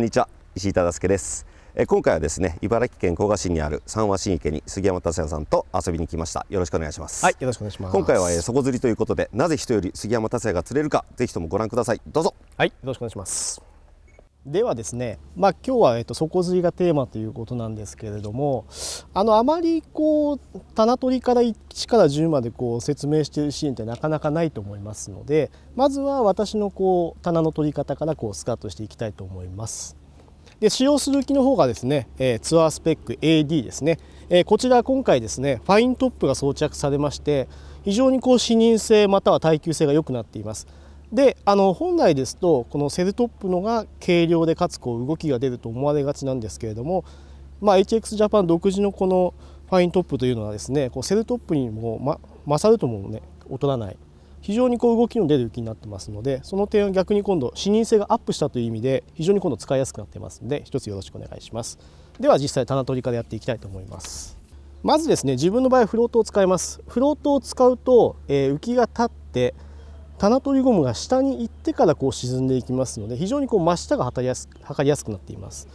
んにちは石井忠介ですえ今回はですね茨城県古賀市にある三和新池に杉山達也さんと遊びに来ましたよろしくお願いしますはいよろしくお願いします今回は、えー、底釣りということでなぜ人より杉山達也が釣れるかぜひともご覧くださいどうぞはいよろしくお願いしますではですね、まあ、今日はえっと底釣りがテーマということなんですけれどもあのあまりこう棚取りから1から10までこう説明しているシーンってなかなかないと思いますのでまずは私のこう棚の取り方からこうスカートしていきたいと思います。で使用する機の方がですね、えツアースペック AD ですね、えこちら今回ですねファイントップが装着されまして非常にこう視認性または耐久性が良くなっています。であの本来ですとこのセルトップのが軽量でかつこう動きが出ると思われがちなんですけれども、まあ、HX ジャパン独自のこのファイントップというのはですねこうセルトップにも、ま、勝るともね劣らない非常にこう動きの出る気になってますのでその点は逆に今度視認性がアップしたという意味で非常に今度使いやすくなってますので一つよろしくお願いしますでは実際棚取りからやっていきたいと思いますまずですね自分の場合フロートを使いますフロートを使うと、えー、浮きが立って棚取りゴムが下に行ってからこう沈んでいきますので非常にこう真下が測りやす測りやすくなっています。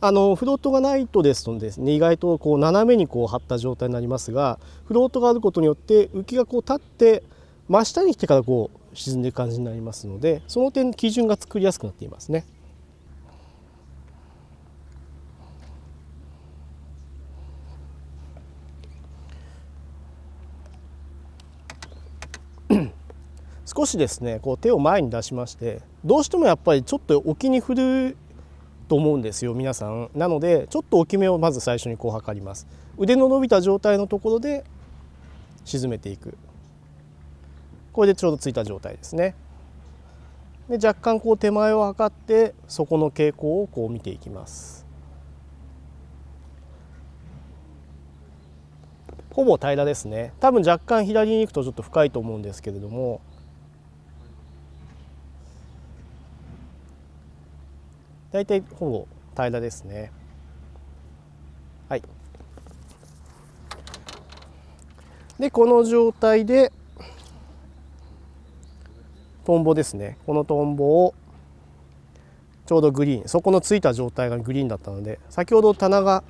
あのフロートがないとですとですね意外とこう斜めにこう張った状態になりますがフロートがあることによって浮きがこう立って真下に来てからこう沈んでいく感じになりますのでその点基準が作りやすくなっていますね。少しですねこう手を前に出しましてどうしてもやっぱりちょっと沖に振ると思うんですよ皆さんなのでちょっと大きめをまず最初にこう測ります腕の伸びた状態のところで沈めていくこれでちょうどついた状態ですねで若干こう手前を測ってそこの傾向をこう見ていきますほぼ平らですね多分若干左に行くとちょっと深いと思うんですけれども大体ほぼ平らですねはいでこの状態でトンボですねこのトンボをちょうどグリーン底のついた状態がグリーンだったので先ほど棚が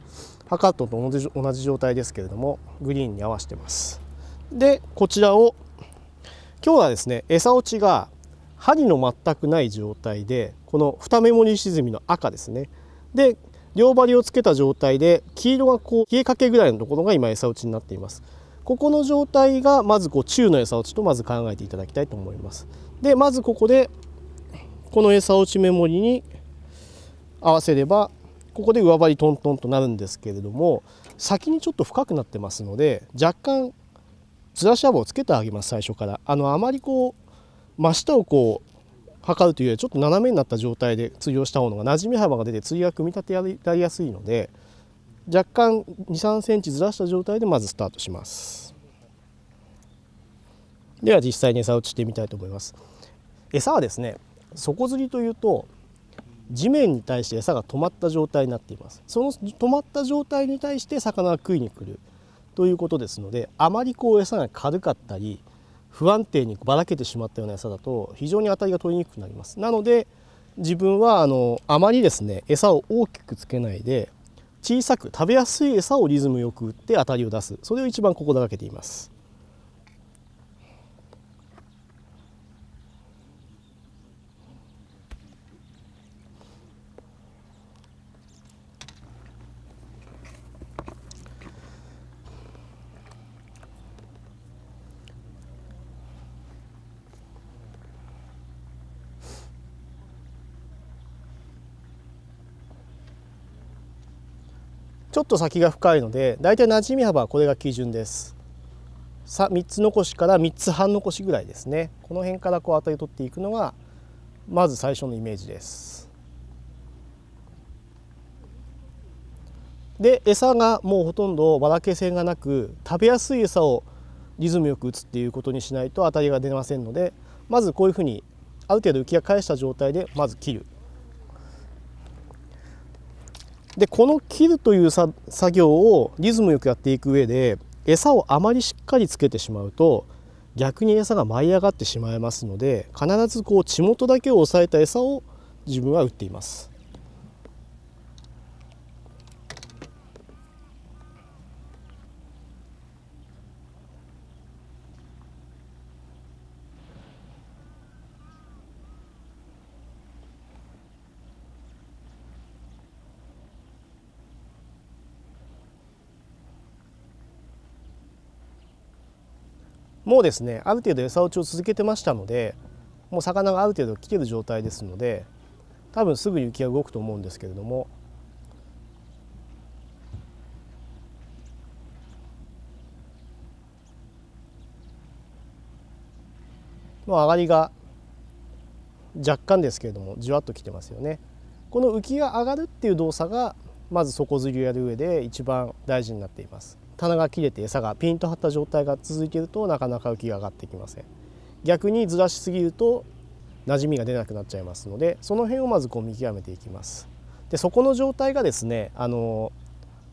測ったと同じ状態ですけれどもグリーンに合わせてますでこちらを今日はですね餌落ちが針の全くない状態でこの2目盛り沈みの赤ですねで両針をつけた状態で黄色がこう冷えかけぐらいのところが今餌落ちになっていますここの状態がまずこう中の餌打ちとまず考えていただきたいと思いますでまずここでこの餌落ちメモリに合わせればここで上張りトントンとなるんですけれども先にちょっと深くなってますので若干ずらしぶをつけてあげます最初からあのあまりこう真下をこう測るというよりちょっと斜めになった状態で釣りをした方が馴染み幅が出て釣りが組み立てられやすいので若干23センチずらした状態でまずスタートしますでは実際に餌打ちしてみたいと思います餌はですね底釣りというと地面に対して餌が止まった状態になっていますその止まった状態に対して魚が食いに来るということですのであまりこう餌が軽かったり不安定にばらけてしまったような餌だと非常に当たりが取りにくくなりますなので自分はあのあまりですね餌を大きくつけないで小さく食べやすい餌をリズムよく打って当たりを出すそれを一番心がけていますょっと先が深いのでだいたい馴染み幅はこれが基準ですさ3つ残しから3つ半残しぐらいですねこの辺からこう当たり取っていくのがまず最初のイメージですで餌がもうほとんどばらけ線がなく食べやすい餌をリズムよく打つっていうことにしないと当たりが出ませんのでまずこういうふうにある程度浮きが返した状態でまず切るでこの切るという作業をリズムよくやっていく上で餌をあまりしっかりつけてしまうと逆に餌が舞い上がってしまいますので必ずこう地元だけを抑えた餌を自分は打っています。もうですねある程度餌打ちを続けてましたのでもう魚がある程度来てる状態ですので多分すぐ雪が動くと思うんですけれどももう上がりが若干ですけれどもじわっときてますよね。この浮きが上がるっていう動作がまず底釣りをやる上で一番大事になっています。棚が切れて餌がピンと張った状態が続いているとなかなか浮きが上がってきません逆にずらしすぎると馴染みが出なくなっちゃいますのでその辺をまずこう見極めていきますでそこの状態がですねあの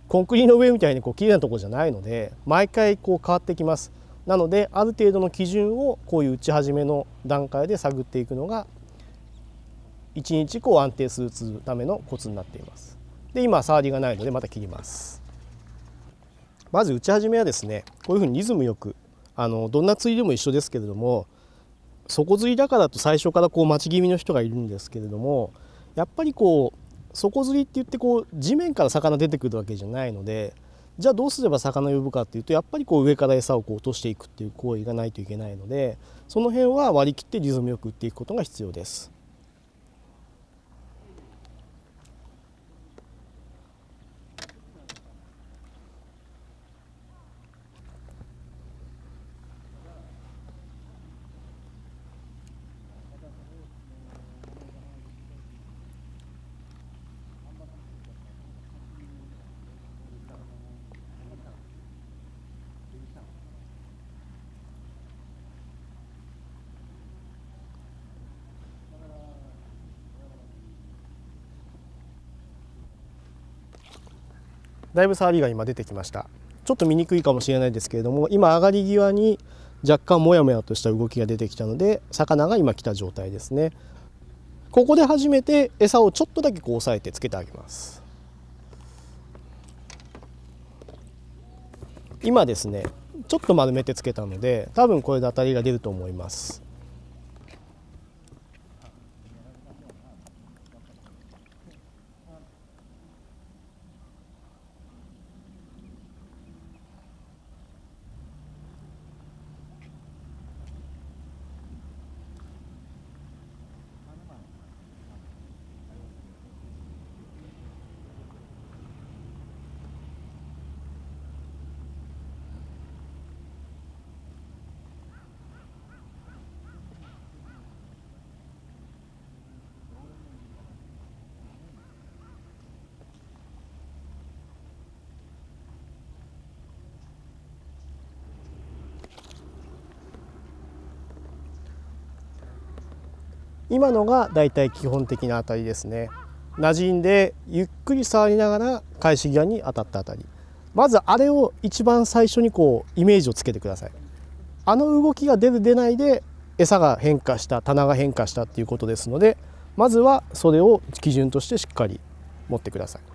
コンクリの上みたいにこう綺麗なとこじゃないので毎回こう変わってきますなのである程度の基準をこういう打ち始めの段階で探っていくのが1日こう安定するためのコツになっていますで今触りがないのでまた切りますまず打ち始めはですねこういうふうにリズムよくあのどんな釣りでも一緒ですけれども底釣りだからと最初からこう待ち気味の人がいるんですけれどもやっぱりこう底釣りって言ってこう地面から魚出てくるわけじゃないのでじゃあどうすれば魚を呼ぶかっていうとやっぱりこう上から餌をこう落としていくっていう行為がないといけないのでその辺は割り切ってリズムよく打っていくことが必要です。だいぶ触りが今出てきましたちょっと見にくいかもしれないですけれども今上がり際に若干モヤモヤとした動きが出てきたので魚が今来た状態ですねここで初めて餌をちょっとだけこう押さえてつけてあげます今ですねちょっと丸めてつけたので多分これで当たりが出ると思います今のがだいたい基本的なあたりですね馴染んでゆっくり触りながら返し際に当たったあたりまずあれを一番最初にこうイメージをつけてくださいあの動きが出る出ないで餌が変化した棚が変化したっていうことですのでまずはそれを基準としてしっかり持ってください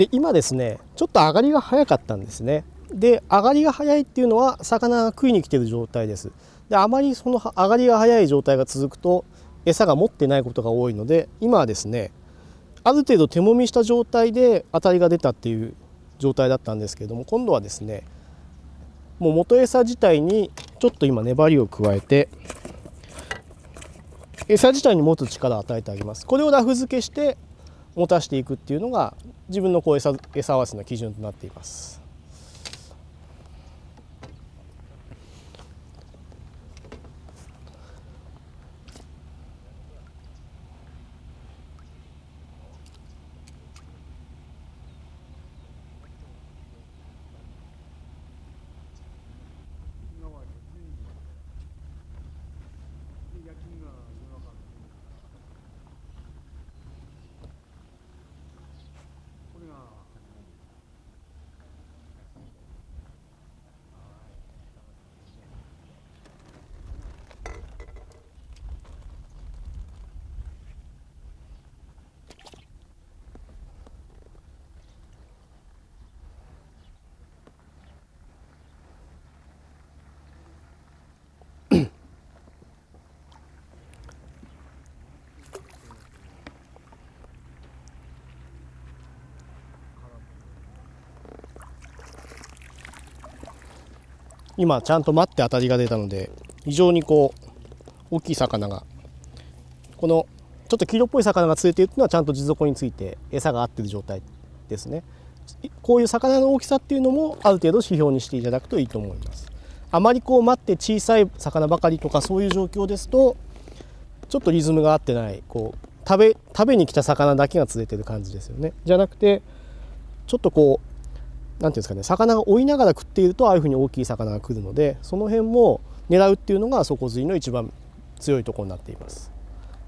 で今ですねちょっと上がりが早かったんですねで上がりが早いっていうのは魚が食いに来てる状態ですであまりその上がりが早い状態が続くと餌が持ってないことが多いので今はですねある程度手もみした状態で当たりが出たっていう状態だったんですけれども今度はですねもう元餌自体にちょっと今粘りを加えて餌自体に持つ力を与えてあげますこれをラフ付けして持たしていくっていうのが自分のこ餌餌合わせの基準となっています。今ちゃんと待って当たりが出たので非常にこう大きい魚がこのちょっと黄色っぽい魚が釣れているというのはちゃんと地底について餌が合ってる状態ですねこういう魚の大きさっていうのもある程度指標にしていただくといいと思いますあまりこう待って小さい魚ばかりとかそういう状況ですとちょっとリズムが合ってないこう食べ食べに来た魚だけが釣れてる感じですよねじゃなくてちょっとこう何て言うんですかね魚が追いながら食っているとああいうふうに大きい魚が来るのでその辺も狙うっていうのが底釣りの一番強いところになっています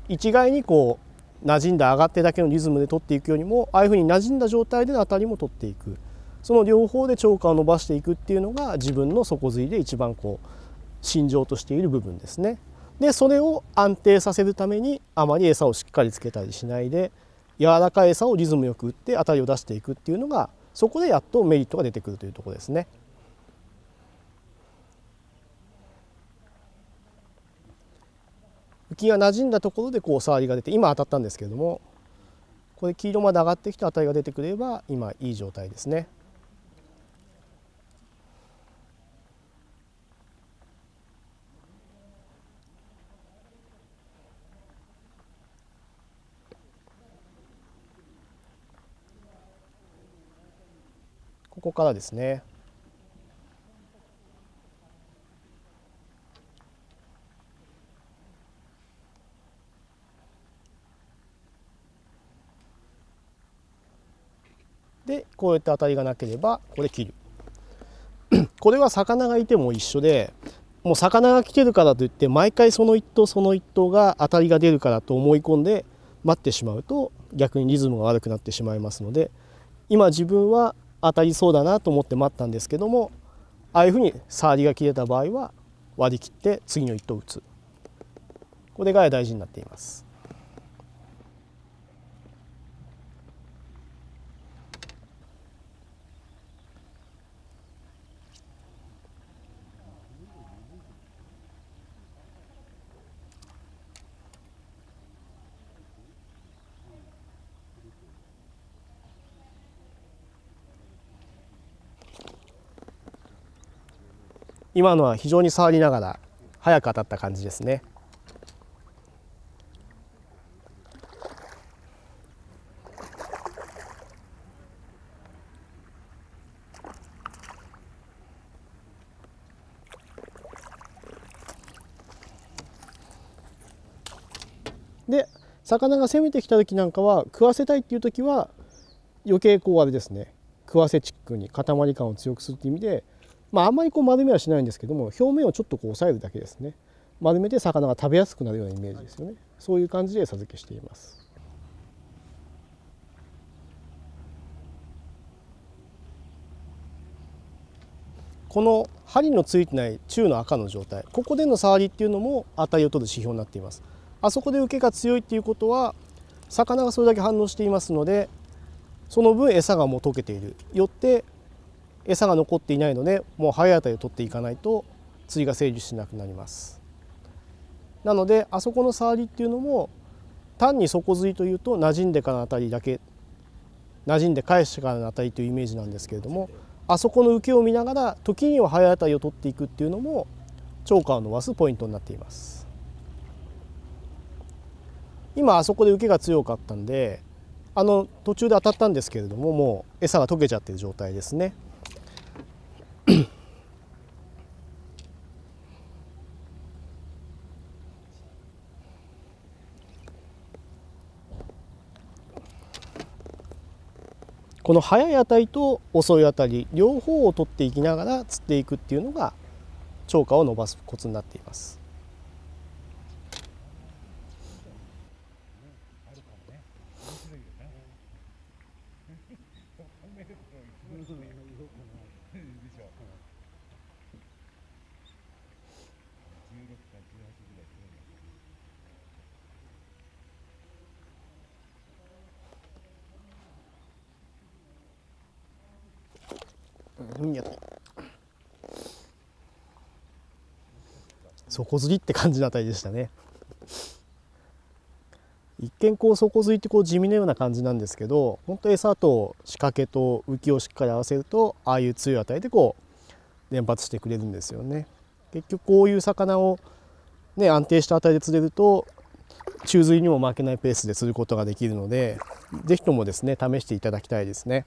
一概にこう馴染んだ上がってだけのリズムで取っていくよりもああいうふうに馴染んだ状態での当たりも取っていくその両方で釣果を伸ばしていくっていうのが自分の底釣りで一番こう心情としている部分ですねでそれを安定させるためにあまり餌をしっかりつけたりしないで柔らかい餌をリズムよく打って当たりを出していくっていうのがそこでやっとメリットが出てくるというところですね。浮きが馴染んだところでこう触りが出て今当たったんですけれどもこれ黄色まで上がってきた値が出てくれば今いい状態ですね。ここからですねでこうやって当たりがなければこれ切る これは魚がいても一緒でもう魚が来てるからといって毎回その一頭その一頭が当たりが出るからと思い込んで待ってしまうと逆にリズムが悪くなってしまいますので今自分は当たりそうだなと思って待ったんですけどもああいうふうに触りが切れた場合は割り切って次の一投打つこれが大事になっています。今のは非常に触りながら早く当たった感じですね。で魚が攻めてきた時なんかは食わせたいっていう時は余計こうあれですね食わせチックに塊感を強くするっていう意味でまあ、あんまりこう丸めはしないんですけども表面をちょっとこう押さえるだけですね丸めて魚が食べやすくなるようなイメージですよね、はい、そういう感じで餌付けしています。この針のついてない中の赤の状態ここでの触りっていうのも値を取る指標になっていますあそこで受けが強いっていうことは魚がそれだけ反応していますのでその分餌がもう溶けているよって餌が残っていないのでもう早当たりを取っていかないと釣りが成立しなくなりますなのであそこの触りっていうのも単に底釣りというと馴染んでからのあたりだけ馴染んで返してからのあたりというイメージなんですけれどもあそこの受けを見ながら時には早当たりを取っていくっていうのも釣果を伸ばすポイントになっています今あそこで受けが強かったんであの途中で当たったんですけれどももう餌が溶けちゃってる状態ですね。この速い値たりと遅いあたり両方を取っていきながら釣っていくっていうのが釣果を伸ばすコツになっています。н е と底釣りって感じの値でしたね。一見こう底釣りってこう地味なような感じなんですけど本当餌と仕掛けと浮きをしっかり合わせるとああいう強い値でこう連発してくれるんですよね。結局こういう魚を、ね、安定した値で釣れると宙釣りにも負けないペースで釣ることができるので是非ともですね試していただきたいですね。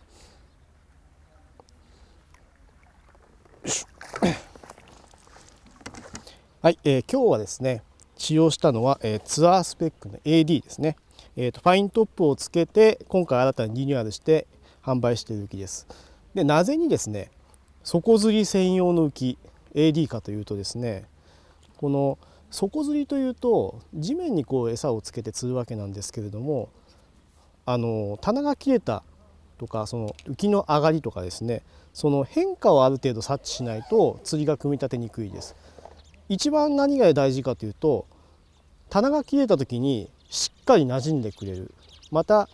はい、えー、今日はですね使用したのは、えー、ツアースペックの AD ですね、えーと、ファイントップをつけて今回新たにリニューアルして販売している浮きですでなぜにですね底釣り専用の浮き AD かというとですねこの底釣りというと地面にこう餌をつけて釣るわけなんですけれどもあの棚が切れたとかその浮きの上がりとかですねその変化をある程度察知しないと釣りが組み立てにくいです一番何が大事かというと棚が切れた時にしっかり馴染んでくれるまた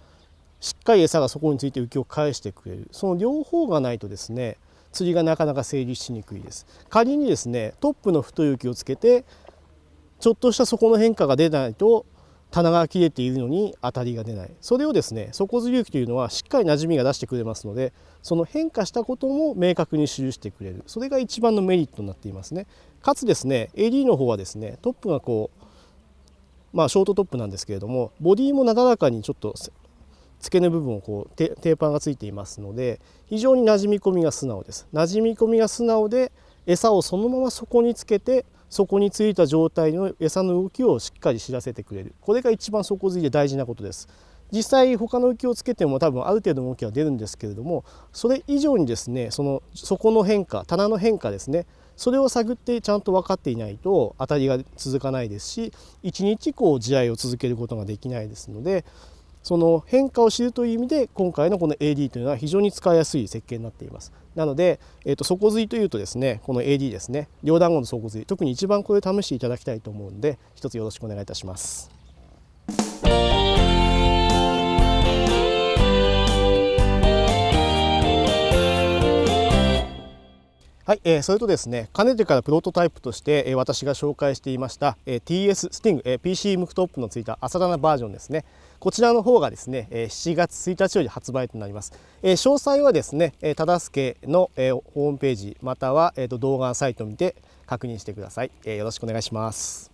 しっかり餌がそこについて浮きを返してくれるその両方がないとですね釣りがなかなか成立しにくいです仮にですねトップの太い浮きをつけてちょっとした底の変化が出ないと棚が切れているのに当たりが出ないそれをですね底津隆起というのはしっかりなじみが出してくれますのでその変化したことも明確に記してくれるそれが一番のメリットになっていますねかつですね AD の方はですねトップがこうまあショートトップなんですけれどもボディもなだらかにちょっと付け根部分をこうテーパーがついていますので非常になじみ込みが素直ですなじみ込みが素直で餌をそのまま底につけてそこについた状態の餌の動きをしっかり知らせてくれるこれが一番底づいで大事なことです実際他の浮きをつけても多分ある程度の動きは出るんですけれどもそれ以上にですねその底の変化棚の変化ですねそれを探ってちゃんと分かっていないと当たりが続かないですし1日こう地合いを続けることができないですのでその変化を知るという意味で今回のこの AD というのは非常に使いやすい設計になっています。なので、えー、と底髄というとですねこの AD ですね両団子の底髄特に一番これ試していただきたいと思うので一つよろしくお願いいたします。はい、えー、それとですね、かねてからプロトタイプとして、えー、私が紹介していました、えー、TS スティング、えー、PC ムクトップのついた浅ラナバージョンですね。こちらの方がですね、えー、7月1日より発売となります。えー、詳細はですね、えー、忠助の、えー、ホームページ、または、えー、と動画サイトを見て確認してください、えー。よろしくお願いします。